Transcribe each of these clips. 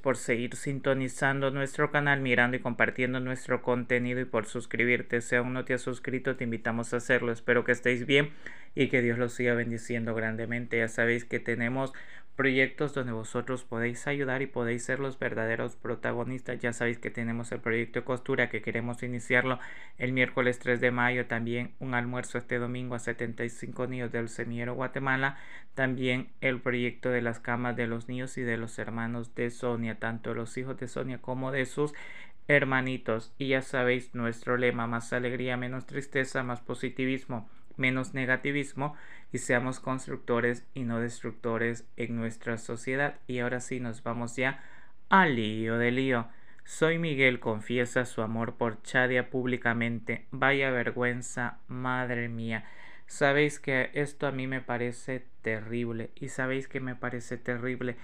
por seguir sintonizando nuestro canal, mirando y compartiendo nuestro contenido y por suscribirte. Si aún no te has suscrito, te invitamos a hacerlo. Espero que estéis bien y que Dios los siga bendiciendo grandemente. Ya sabéis que tenemos proyectos donde vosotros podéis ayudar y podéis ser los verdaderos protagonistas. Ya sabéis que tenemos el proyecto de costura que queremos iniciarlo el miércoles 3 de mayo. También un almuerzo este domingo a 75 niños del semillero Guatemala. También el proyecto de las camas de los niños y de los hermanos de Sonia, tanto los hijos de Sonia como de sus hermanitos. Y ya sabéis nuestro lema, más alegría, menos tristeza, más positivismo menos negativismo y seamos constructores y no destructores en nuestra sociedad. Y ahora sí nos vamos ya al lío de lío. Soy Miguel confiesa su amor por Chadia públicamente. Vaya vergüenza, madre mía. Sabéis que esto a mí me parece terrible y sabéis que me parece terrible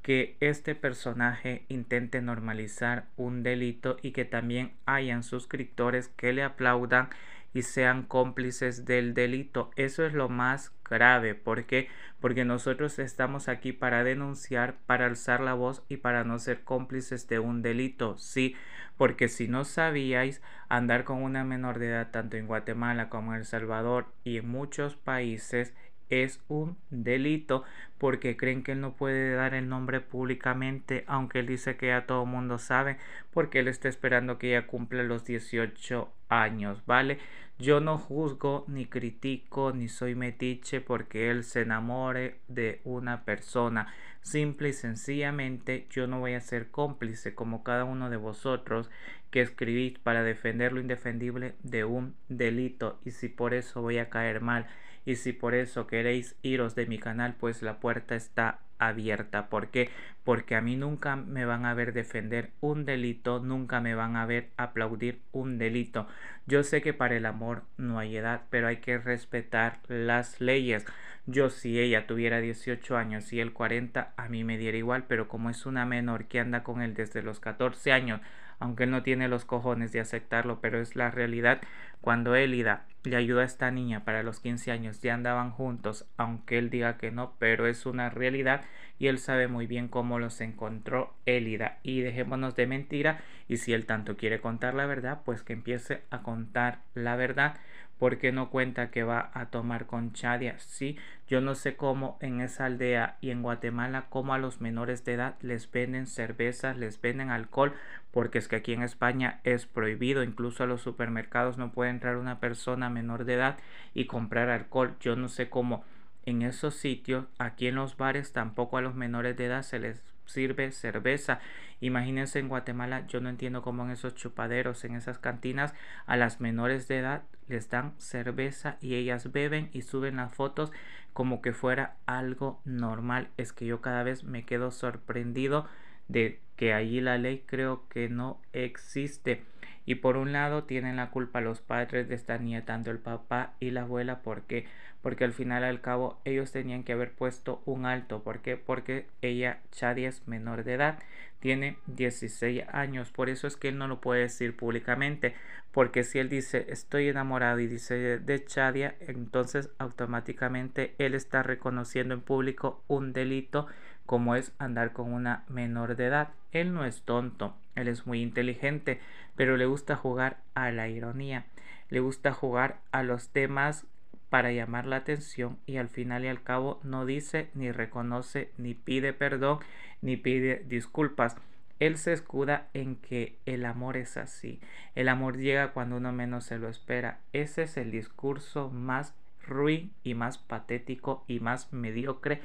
que este personaje intente normalizar un delito y que también hayan suscriptores que le aplaudan y sean cómplices del delito. Eso es lo más grave. ¿Por qué? Porque nosotros estamos aquí para denunciar, para alzar la voz y para no ser cómplices de un delito. Sí, porque si no sabíais andar con una menor de edad tanto en Guatemala como en El Salvador y en muchos países, es un delito porque creen que él no puede dar el nombre públicamente aunque él dice que ya todo el mundo sabe porque él está esperando que ella cumpla los 18 años, ¿vale? Yo no juzgo ni critico ni soy metiche porque él se enamore de una persona. Simple y sencillamente yo no voy a ser cómplice como cada uno de vosotros que escribís para defender lo indefendible de un delito y si por eso voy a caer mal y si por eso queréis iros de mi canal, pues la puerta está abierta. ¿Por qué? Porque a mí nunca me van a ver defender un delito, nunca me van a ver aplaudir un delito. Yo sé que para el amor no hay edad, pero hay que respetar las leyes. Yo si ella tuviera 18 años y él 40, a mí me diera igual, pero como es una menor que anda con él desde los 14 años, aunque él no tiene los cojones de aceptarlo, pero es la realidad, cuando él ida le ayuda a esta niña para los 15 años. Ya andaban juntos, aunque él diga que no, pero es una realidad y él sabe muy bien cómo los encontró Elida. Y dejémonos de mentira y si él tanto quiere contar la verdad, pues que empiece a contar la verdad porque no cuenta que va a tomar con Chadia. Sí, yo no sé cómo en esa aldea y en Guatemala, cómo a los menores de edad les venden cervezas, les venden alcohol, porque es que aquí en España es prohibido, incluso a los supermercados no puede entrar una persona menor de edad y comprar alcohol. Yo no sé cómo en esos sitios, aquí en los bares tampoco a los menores de edad se les sirve cerveza. Imagínense en Guatemala, yo no entiendo cómo en esos chupaderos, en esas cantinas, a las menores de edad les dan cerveza y ellas beben y suben las fotos como que fuera algo normal. Es que yo cada vez me quedo sorprendido de que allí la ley creo que no existe. Y por un lado tienen la culpa los padres de estar nietando tanto el papá y la abuela, ¿por qué? Porque al final al cabo ellos tenían que haber puesto un alto, ¿por qué? Porque ella, Chadia es menor de edad, tiene 16 años, por eso es que él no lo puede decir públicamente, porque si él dice estoy enamorado y dice de Chadia, entonces automáticamente él está reconociendo en público un delito como es andar con una menor de edad. Él no es tonto, él es muy inteligente, pero le gusta jugar a la ironía, le gusta jugar a los temas para llamar la atención y al final y al cabo no dice ni reconoce ni pide perdón ni pide disculpas. Él se escuda en que el amor es así. El amor llega cuando uno menos se lo espera. Ese es el discurso más ruin y más patético y más mediocre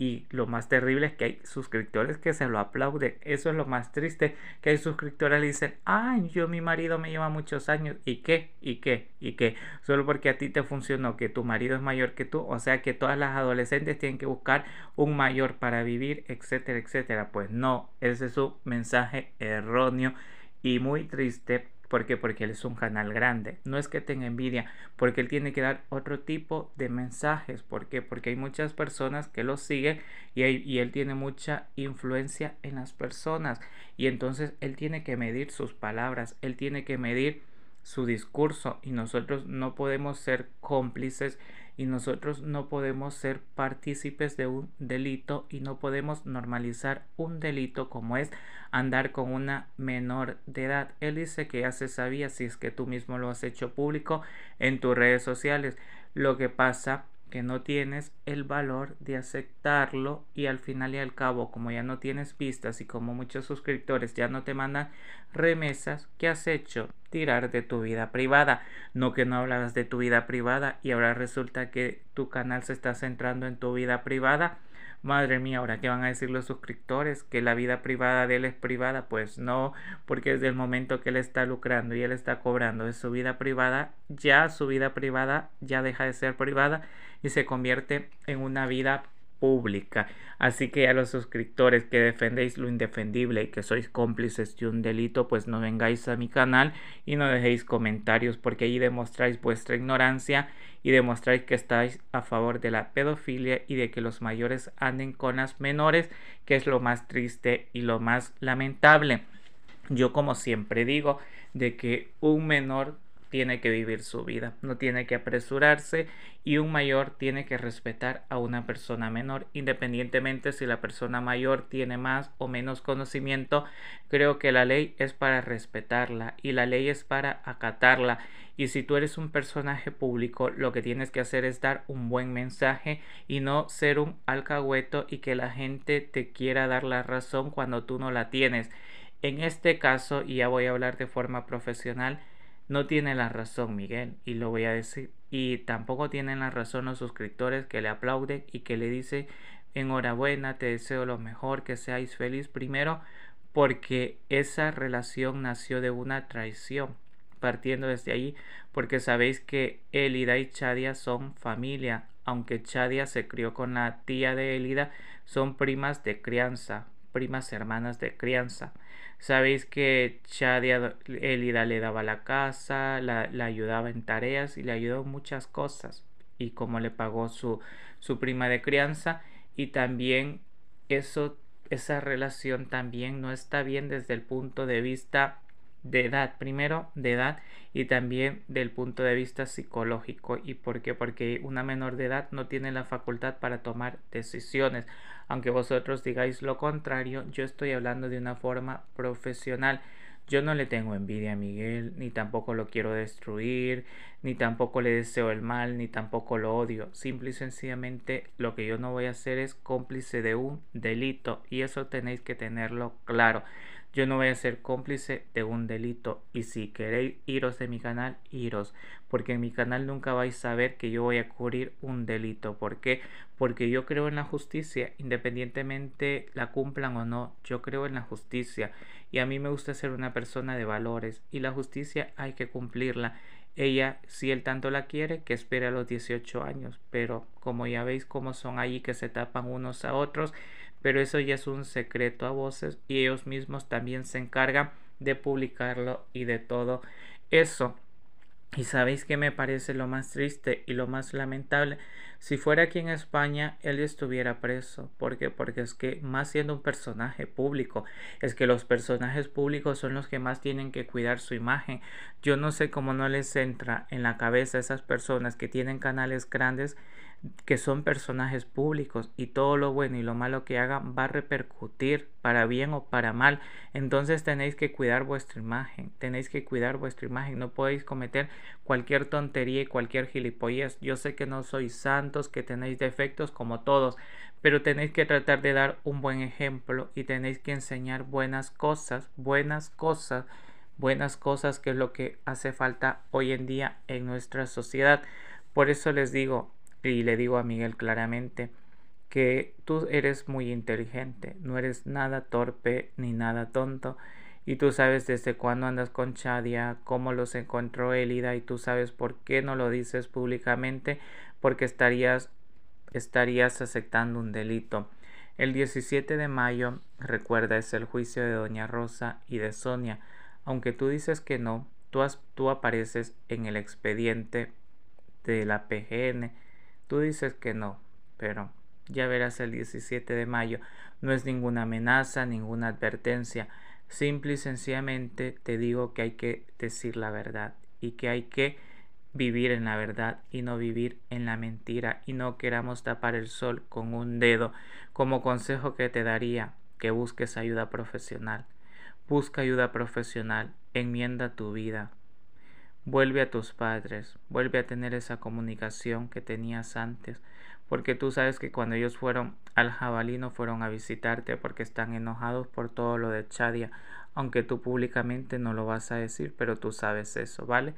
y lo más terrible es que hay suscriptores que se lo aplauden. Eso es lo más triste, que hay suscriptores que dicen, ay, yo mi marido me lleva muchos años. ¿Y qué? ¿Y qué? ¿Y qué? Solo porque a ti te funcionó que tu marido es mayor que tú. O sea que todas las adolescentes tienen que buscar un mayor para vivir, etcétera, etcétera. Pues no, ese es un mensaje erróneo y muy triste ¿Por qué? Porque él es un canal grande. No es que tenga envidia, porque él tiene que dar otro tipo de mensajes. ¿Por qué? Porque hay muchas personas que lo siguen y, y él tiene mucha influencia en las personas. Y entonces él tiene que medir sus palabras, él tiene que medir su discurso y nosotros no podemos ser cómplices y nosotros no podemos ser partícipes de un delito y no podemos normalizar un delito como es andar con una menor de edad. Él dice que ya se sabía si es que tú mismo lo has hecho público en tus redes sociales. Lo que pasa es que no tienes el valor de aceptarlo y al final y al cabo, como ya no tienes pistas y como muchos suscriptores ya no te mandan remesas, que has hecho? Tirar de tu vida privada. No que no hablabas de tu vida privada y ahora resulta que tu canal se está centrando en tu vida privada madre mía, ahora qué van a decir los suscriptores, que la vida privada de él es privada, pues no, porque desde el momento que él está lucrando y él está cobrando de su vida privada, ya su vida privada ya deja de ser privada y se convierte en una vida privada pública. Así que a los suscriptores que defendéis lo indefendible y que sois cómplices de un delito, pues no vengáis a mi canal y no dejéis comentarios porque ahí demostráis vuestra ignorancia y demostráis que estáis a favor de la pedofilia y de que los mayores anden con las menores, que es lo más triste y lo más lamentable. Yo como siempre digo, de que un menor tiene que vivir su vida, no tiene que apresurarse y un mayor tiene que respetar a una persona menor, independientemente si la persona mayor tiene más o menos conocimiento, creo que la ley es para respetarla y la ley es para acatarla. Y si tú eres un personaje público, lo que tienes que hacer es dar un buen mensaje y no ser un alcahueto y que la gente te quiera dar la razón cuando tú no la tienes. En este caso, y ya voy a hablar de forma profesional, no tiene la razón Miguel, y lo voy a decir. Y tampoco tienen la razón los suscriptores que le aplauden y que le dicen enhorabuena, te deseo lo mejor, que seáis feliz. Primero, porque esa relación nació de una traición. Partiendo desde ahí, porque sabéis que Elida y Chadia son familia, aunque Chadia se crió con la tía de Elida, son primas de crianza, primas hermanas de crianza. Sabéis que Chadia Elida le daba la casa, la, ayudaba en tareas y le ayudó muchas cosas. Y como le pagó su, su prima de crianza. Y también eso, esa relación también no está bien desde el punto de vista de edad, primero de edad y también del punto de vista psicológico. ¿Y por qué? Porque una menor de edad no tiene la facultad para tomar decisiones. Aunque vosotros digáis lo contrario, yo estoy hablando de una forma profesional. Yo no le tengo envidia a Miguel, ni tampoco lo quiero destruir, ni tampoco le deseo el mal, ni tampoco lo odio. Simple y sencillamente lo que yo no voy a hacer es cómplice de un delito y eso tenéis que tenerlo claro. Yo no voy a ser cómplice de un delito. Y si queréis iros de mi canal, iros. Porque en mi canal nunca vais a ver que yo voy a cubrir un delito. ¿Por qué? Porque yo creo en la justicia. Independientemente la cumplan o no, yo creo en la justicia. Y a mí me gusta ser una persona de valores. Y la justicia hay que cumplirla. Ella, si él tanto la quiere, que espere a los 18 años. Pero como ya veis cómo son allí que se tapan unos a otros, pero eso ya es un secreto a voces y ellos mismos también se encargan de publicarlo y de todo eso. Y sabéis que me parece lo más triste y lo más lamentable. Si fuera aquí en España, él estuviera preso. ¿Por qué? Porque es que más siendo un personaje público, es que los personajes públicos son los que más tienen que cuidar su imagen. Yo no sé cómo no les entra en la cabeza a esas personas que tienen canales grandes que son personajes públicos y todo lo bueno y lo malo que hagan va a repercutir para bien o para mal. Entonces tenéis que cuidar vuestra imagen, tenéis que cuidar vuestra imagen, no podéis cometer cualquier tontería y cualquier gilipollez. Yo sé que no sois santos, que tenéis defectos como todos, pero tenéis que tratar de dar un buen ejemplo y tenéis que enseñar buenas cosas, buenas cosas, buenas cosas que es lo que hace falta hoy en día en nuestra sociedad. Por eso les digo, y le digo a Miguel claramente que tú eres muy inteligente, no eres nada torpe ni nada tonto y tú sabes desde cuándo andas con Chadia, cómo los encontró Elida y tú sabes por qué no lo dices públicamente porque estarías estarías aceptando un delito. El 17 de mayo, recuerda, es el juicio de Doña Rosa y de Sonia. Aunque tú dices que no, tú, tú apareces en el expediente de la PGN Tú dices que no, pero ya verás el 17 de mayo. No es ninguna amenaza, ninguna advertencia. Simple y sencillamente te digo que hay que decir la verdad y que hay que vivir en la verdad y no vivir en la mentira y no queramos tapar el sol con un dedo. Como consejo que te daría, que busques ayuda profesional. Busca ayuda profesional, enmienda tu vida, Vuelve a tus padres, vuelve a tener esa comunicación que tenías antes, porque tú sabes que cuando ellos fueron al jabalí no fueron a visitarte porque están enojados por todo lo de Chadia, aunque tú públicamente no lo vas a decir, pero tú sabes eso, ¿vale?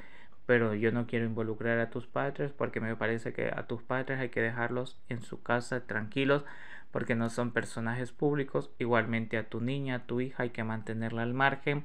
Pero yo no quiero involucrar a tus padres porque me parece que a tus padres hay que dejarlos en su casa tranquilos porque no son personajes públicos. Igualmente a tu niña, a tu hija hay que mantenerla al margen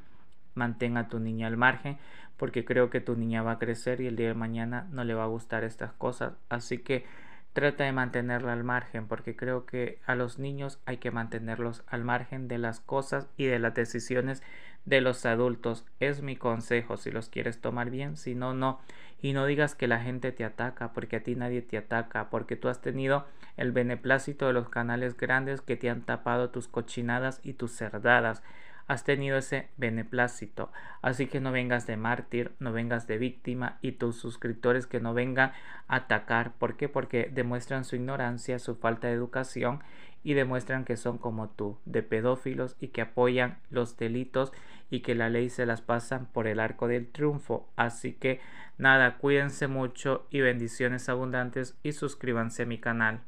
mantén a tu niña al margen porque creo que tu niña va a crecer y el día de mañana no le va a gustar estas cosas. Así que trata de mantenerla al margen porque creo que a los niños hay que mantenerlos al margen de las cosas y de las decisiones de los adultos. Es mi consejo si los quieres tomar bien, si no, no. Y no digas que la gente te ataca porque a ti nadie te ataca, porque tú has tenido el beneplácito de los canales grandes que te han tapado tus cochinadas y tus cerdadas has tenido ese beneplácito. Así que no vengas de mártir, no vengas de víctima y tus suscriptores que no vengan a atacar. ¿Por qué? Porque demuestran su ignorancia, su falta de educación y demuestran que son como tú, de pedófilos y que apoyan los delitos y que la ley se las pasan por el arco del triunfo. Así que nada, cuídense mucho y bendiciones abundantes y suscríbanse a mi canal.